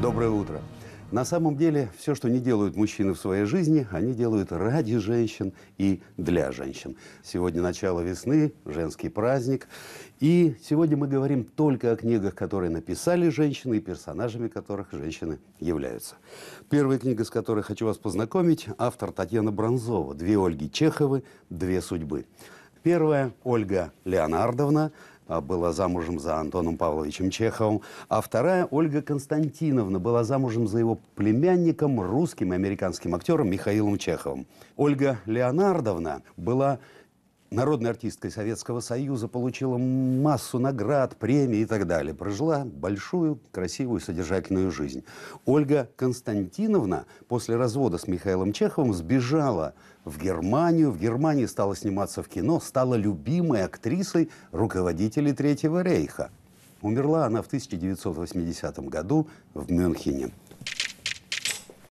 Доброе утро. На самом деле, все, что не делают мужчины в своей жизни, они делают ради женщин и для женщин. Сегодня начало весны, женский праздник. И сегодня мы говорим только о книгах, которые написали женщины и персонажами которых женщины являются. Первая книга, с которой хочу вас познакомить, автор Татьяна Бронзова «Две Ольги Чеховы. Две судьбы». Первая – Ольга Леонардовна, а, была замужем за Антоном Павловичем Чеховым, а вторая, Ольга Константиновна, была замужем за его племянником, русским и американским актером Михаилом Чеховым. Ольга Леонардовна была народной артисткой Советского Союза, получила массу наград, премий и так далее. Прожила большую, красивую, содержательную жизнь. Ольга Константиновна после развода с Михаилом Чеховым сбежала в Германию. В Германии стала сниматься в кино, стала любимой актрисой руководителей Третьего рейха. Умерла она в 1980 году в Мюнхене.